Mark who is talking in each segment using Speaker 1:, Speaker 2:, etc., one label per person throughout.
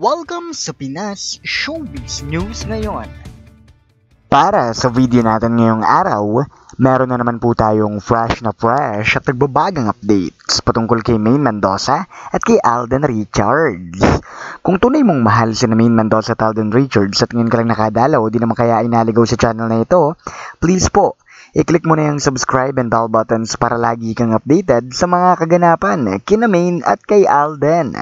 Speaker 1: Welcome sa Pinas Showbiz News ngayon. Para sa video natin ngayong araw, meron na naman po tayong fresh na fresh at nagbabagang updates patungkol kay Maine Mendoza at kay Alden Richards. Kung tunay mong mahal si na Maine Mendoza at Alden Richards at ngayon ka lang nakadalaw, di naman kaya inaligaw sa channel na ito, please po, I-click mo na yung subscribe and bell buttons para lagi kang updated sa mga kaganapan kina Main at kay Alden.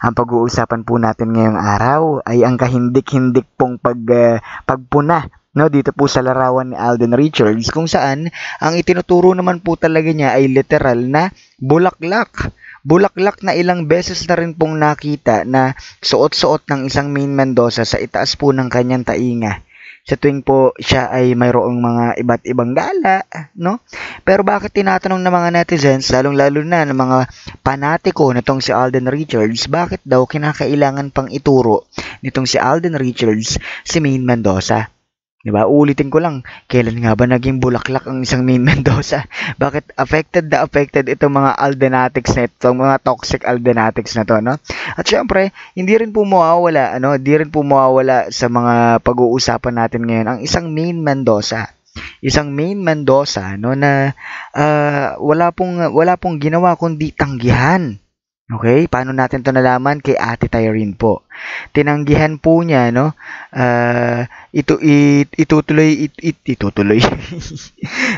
Speaker 1: Ang pag-uusapan po natin ngayong araw ay ang kahindik-hindik pong pag, uh, pagpuna no dito po sa larawan ni Alden Richards kung saan ang itinuturo naman po talaga niya ay literal na bulaklak bulaklak na ilang beses na rin pong nakita na suot-suot ng isang main Mendoza sa itaas po ng kanyang tainga sa tuwing po siya ay mayroong mga iba't ibang gala, no? Pero bakit tinatanong ng mga netizens, lalong-lalo na ng mga panatiko nitong si Alden Richards, bakit daw kinakailangan pang ituro nitong si Alden Richards si Maine Mendoza? 'Di ba? Uulitin ko lang, kailan nga ba naging bulaklak ang isang Main Mendoza? Bakit affected na affected itong mga aldenatics na ito, mga toxic aldenatics na 'to, no? At syempre, hindi rin po mawawala, ano, hindi rin po mawawala sa mga pag-uusapan natin ngayon ang isang Main Mendoza isang main Mendoza no na uh, wala pong wala pong ginawa kundi tanggihan Okay, paano natin to nalaman kay Ate Tyrene po? Tinanggihan po niya no uh, ito it, itutuloy it, it, itutuloy.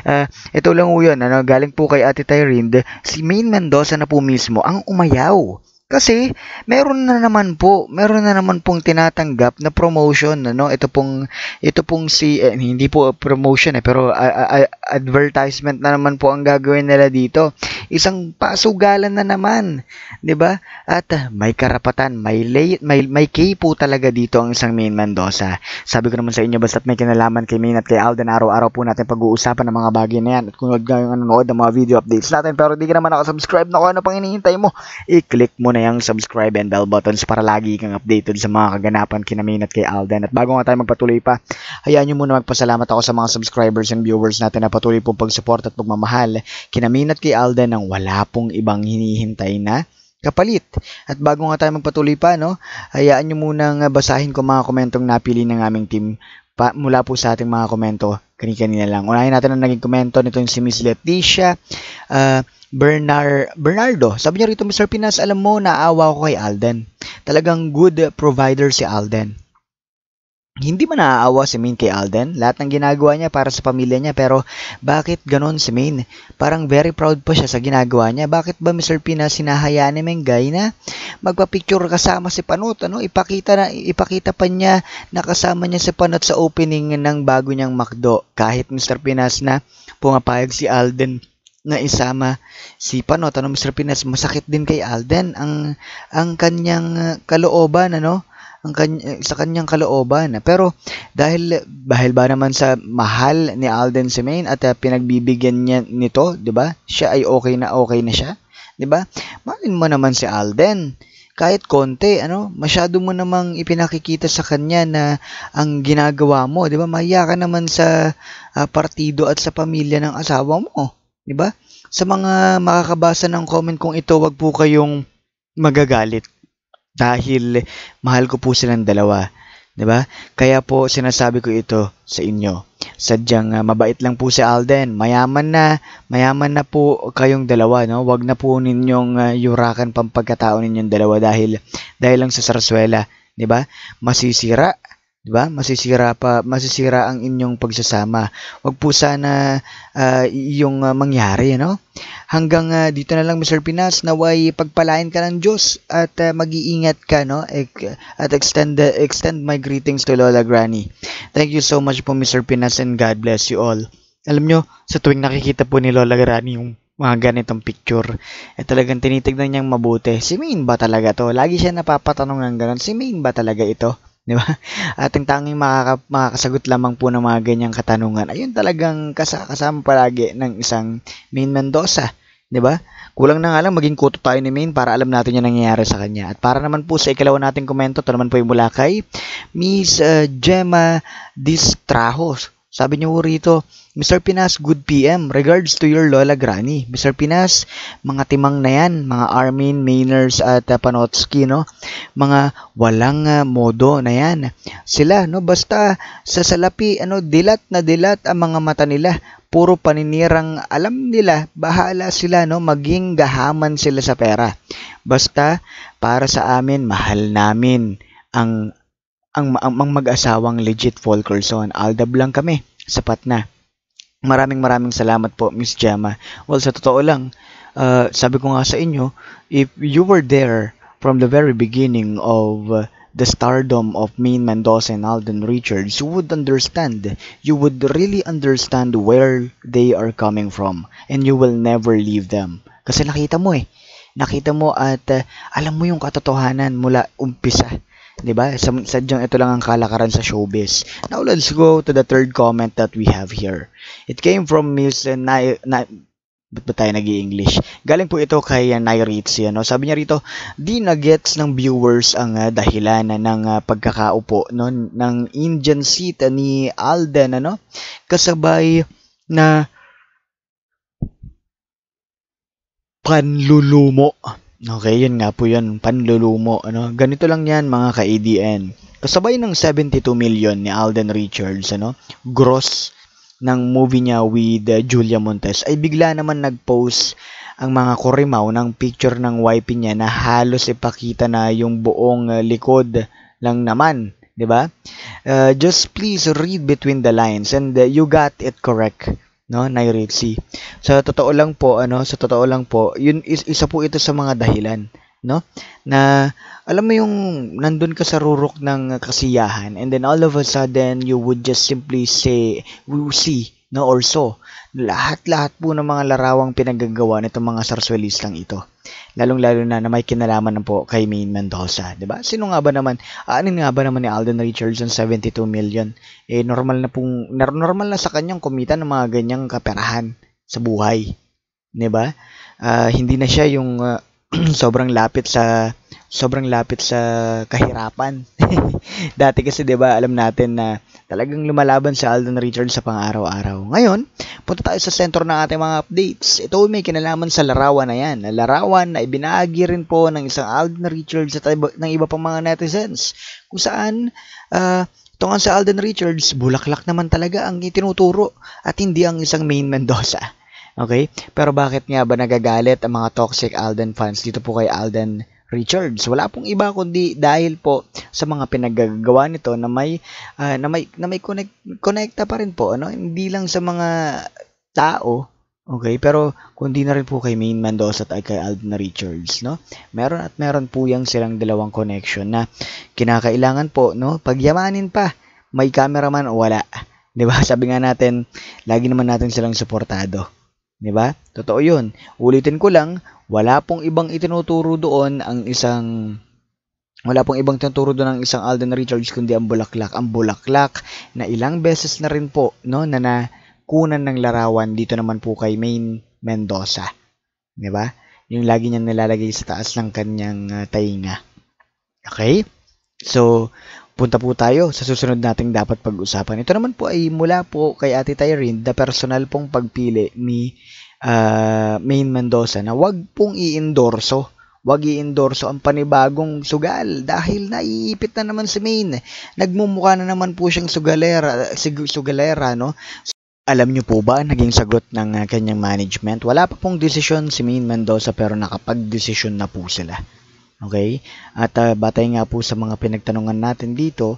Speaker 1: uh, ito lang 'yun ano, galing po kay Ate Tyrene, si Main Mendoza na po mismo ang umayaw. Kasi meron na naman po, meron na naman pong tinatanggap na promotion ano. Ito pong ito pong si eh, hindi po promotion eh, pero uh, uh, advertisement na naman po ang gagawin nila dito isang pasugalan na naman, 'di ba? At ah, may karapatan, may lay, may may kipo talaga dito ang isang Main Mendoza. Sabi ko naman sa inyo basta't may kinalaman kay Main at kay Alden araw-araw po natin pag-uusapan ng mga bagay na 'yan. At kung wag kayong nanonood ng mga video updates natin pero hindi ka naman ako subscribe na ko ano pang hinihintay mo, i-click mo na 'yang subscribe and bell buttons para lagi kang updated sa mga kaganapan kina Main at kay Alden. At bago nga tayo magpatuloy pa, hayaan niyo muna magpasalamat ako sa mga subscribers and viewers natin na patuloy pong pagsuporta at pagmamahal kina Main at kay Alden nang wala pong ibang hinihintay na kapalit. At bago nga tayo magpatuloy pa, no, hayaan nyo munang ah, basahin ko mga komentong napili ng aming team pa, mula po sa ating mga komento kani kanina lang. Unahin natin ang naging komento nito si Miss Leticia. Uh, ah, Bernard, Bernardo, sabi niya rito, Mr. Pinas, alam mo, naawa ko kay Alden. Talagang good provider si Alden hindi man naaawa si Min kay Alden. Lahat ng ginagawa niya para sa pamilya niya pero bakit ganon si Min? Parang very proud po siya sa ginagawa niya. Bakit ba Mr. Pina sinahayaan ni Mengay na magpa-picture kasama si Panot? Ano? Ipakita, na, ipakita pa niya na kasama niya si Panot sa opening ng bago niyang McDo. Kahit Mr. Pinas na pumapayag si Alden na isama si Panot. Ano, Mr. Pinas, masakit din kay Alden ang, ang kanyang kalooban. Ano? ang sa kanyang kalooban. Pero dahil dahil ba naman sa mahal ni Alden Semain at uh, pinagbibigyan niya nito, 'di ba? Siya ay okay na okay na siya, 'di ba? Malin mo naman si Alden kahit konti, ano, masyado mo namang ipinakikita sa kanya na ang ginagawa mo, 'di ba? Mahiya ka naman sa uh, partido at sa pamilya ng asawa mo, 'di ba? Sa mga makakabasa ng comment kong ito, wag po kayong magagalit dahil mahal ko po silang dalawa. 'di ba? Kaya po sinasabi ko ito sa inyo. Sadyang uh, mabait lang po si Alden. Mayaman na, mayaman na po kayong dalawa, no? Huwag na po ninyong uh, yurakan pang ninyong dalawa dahil dahil lang sa sarsuela, 'di ba? Masisira 'di ba? Masisira pa masisira ang inyong pagsasama. Huwag po sana uh, ah, yung uh, ah, mangyari, ano? Hanggang uh, dito na lang Mr. Pinas, naway pagpalain ka ng Diyos at uh, mag-iingat ka, no? Ek, at extend uh, extend my greetings to Lola Granny. Thank you so much po Mr. Pinas and God bless you all. Alam nyo, sa tuwing nakikita po ni Lola Granny yung mga ganitong picture. Eh talagang tinitignan niyang mabuti. Si Main ba talaga to? Lagi siya napapatanong ng ganun. Si Main ba talaga ito? Di ba? At tanging makaka, makakasagot lamang po ng mga ganyang katanungan, ayun talagang kasama palagi ng isang Main Mendoza. 'di ba? Kulang na nga lang maging kuto tayo ni Main para alam natin 'yung nangyayari sa kanya. At para naman po sa ikalawa nating komento, ito naman po 'yung mula kay Miss uh, Gemma Distrajos. Sabi niyo rito, Mr. Pinas, good PM. Regards to your Lola Granny. Mr. Pinas, mga timang na yan, mga Armin, Mainers at uh, Panotsky, no? Mga walang uh, modo na yan. Sila, no? Basta sa salapi, ano, dilat na dilat ang mga mata nila. Puro paninirang alam nila, bahala sila, no? Maging gahaman sila sa pera. Basta, para sa amin, mahal namin ang ang, ang, ang mag-asawang legit Folkerson. Aldab lang kami. Sapat na. Maraming maraming salamat po, Miss Gemma. Well, sa totoo lang, uh, sabi ko nga sa inyo, if you were there from the very beginning of uh, the stardom of Maine Mendoza and Alden Richards, you would understand. You would really understand where they are coming from. And you will never leave them. Kasi nakita mo eh. Nakita mo at uh, alam mo yung katotohanan mula umpisa 'di ba? Sadyang ito lang ang kalakaran sa showbiz. Now let's go to the third comment that we have here. It came from Miss na, na Ba't ba tayo nag english Galing po ito kay uh, Nairitsi. Ano? Sabi niya rito, di na gets ng viewers ang uh, dahilan ng uh, pagkakaupo no? ng Indian seat ah, ni Alden. Ano? Kasabay na panlulumo Okay, yun nga po yun, panlulumo. Ano? Ganito lang yan mga ka adn Kasabay ng 72 million ni Alden Richards, ano? gross ng movie niya with uh, Julia Montes, ay bigla naman nag-post ang mga kurimaw ng picture ng wife niya na halos ipakita na yung buong uh, likod lang naman. 'di ba? Uh, just please read between the lines and uh, you got it correct no Nile Red Sea. Sa totoo lang po ano, sa totoo lang po, yun is, isa po ito sa mga dahilan no? Na alam mo yung nandun ka sa rurok ng kasiyahan and then all of a sudden you would just simply say we see No, also, lahat-lahat po ng mga larawang pinagagawa nitong mga sarswelistang ito. Lalong-lalo na na may kinalaman na po kay Maine Mendoza, 'di ba? Sino nga ba naman? Aanin nga ba naman ni Alden Richardson 72 million? Eh normal na pong normal na sa kanyang kumita ng mga ganyang kaperahan sa buhay, 'di ba? Uh, hindi na siya yung uh, sobrang lapit sa sobrang lapit sa kahirapan. Dati kasi 'di ba, alam natin na talagang lumalaban si Alden Richards sa pang-araw-araw. Ngayon, punta tayo sa sentro ng ating mga updates. Ito may kinalaman sa larawan na yan. Na larawan na ibinahagi rin po ng isang Alden Richards at ng iba pang mga netizens. Kung saan, uh, tungan sa Alden Richards, bulaklak naman talaga ang itinuturo at hindi ang isang main Mendoza. Okay? Pero bakit nga ba nagagalit ang mga toxic Alden fans dito po kay Alden Richards. Wala pong iba kundi dahil po sa mga pinaggagawa nito na may uh, na may na may connect, connecta pa rin po ano hindi lang sa mga tao Okay, pero kundi na rin po kay Main Mendoza at kay Alden Richards, no? Meron at meron po yung silang dalawang connection na kinakailangan po, no? Pagyamanin pa, may cameraman o wala. 'Di ba? Sabi nga natin, lagi naman natin silang suportado. 'Di ba? Totoo 'yun. Ulitin ko lang, wala pong ibang itinuturo doon ang isang wala pong ibang tinuturo doon ng isang Alden Richards kundi ang bulaklak. Ang bulaklak na ilang beses na rin po no na nakunan ng larawan dito naman po kay Main Mendoza. 'Di ba? Yung lagi niyang nilalagay sa taas ng kanyang uh, tainga. Okay? So, Punta po tayo sa susunod nating dapat pag-usapan. Ito naman po ay mula po kay Ate Tyrene, the personal pong pagpili ni uh, Maine Mendoza na wag pong i-endorso wag i-endorso ang panibagong sugal dahil naiipit na naman si Main. Nagmumukha na naman po siyang sugalera, sugalera no? alam niyo po ba naging sagot ng uh, kanyang management? Wala pa pong desisyon si Main Mendoza pero nakapag-desisyon na po sila. Okay? At uh, batay nga po sa mga pinagtanungan natin dito,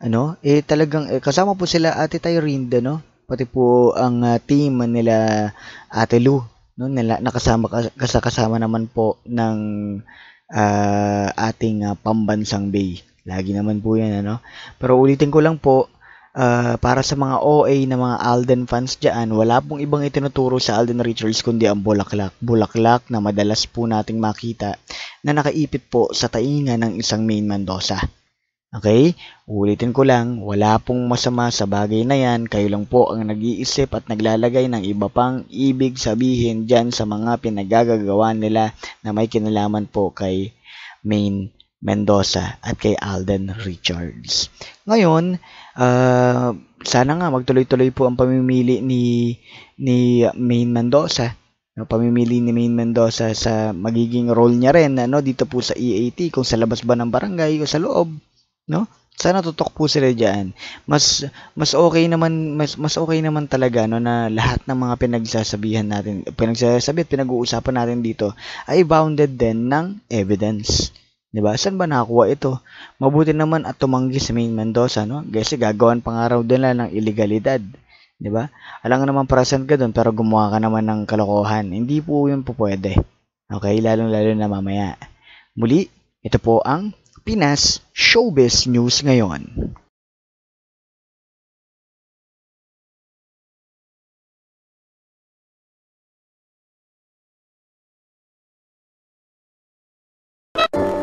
Speaker 1: ano, eh talagang eh, kasama po sila Ate Tyrinda, no? Pati po ang uh, team nila Ate Lu, no? Nila, nakasama kas, kasama naman po ng uh, ating uh, pambansang bay. Lagi naman po 'yan, ano? Pero ulitin ko lang po, Ah, para sa mga OA na mga Alden fans dyan, wala pong ibang itinuturo sa Alden Richards kundi ang bulaklak. Bulaklak na madalas po nating makita na nakaipit po sa tainga ng isang main Mendoza. Okay? Ulitin ko lang, wala pong masama sa bagay na yan. Kayo lang po ang nag-iisip at naglalagay ng iba pang ibig sabihin dyan sa mga pinagagagawa nila na may kinalaman po kay Main Mendoza at kay Alden Richards. Ngayon, uh, sana nga magtuloy-tuloy po ang pamimili ni ni Main Mendoza no, pamimili ni Main Mendoza sa magiging role niya rin ano dito po sa EAT kung sa labas ba ng barangay o sa loob no sana tutok po sila diyan mas mas okay naman mas mas okay naman talaga no na lahat ng mga pinagsasabihan natin pinagsasabi at pinag-uusapan natin dito ay bounded din ng evidence 'Di ba? Saan ba nakakuha ito? Mabuti naman at tumanggi si Maine Mendoza, no? Kasi gagawan pa nga raw din nila ng ilegalidad. 'Di ba? Alam naman present ka doon pero gumawa ka naman ng kalokohan. Hindi po 'yun po pwede. Okay, lalong-lalo na mamaya. Muli, ito po ang Pinas Showbiz News ngayon. you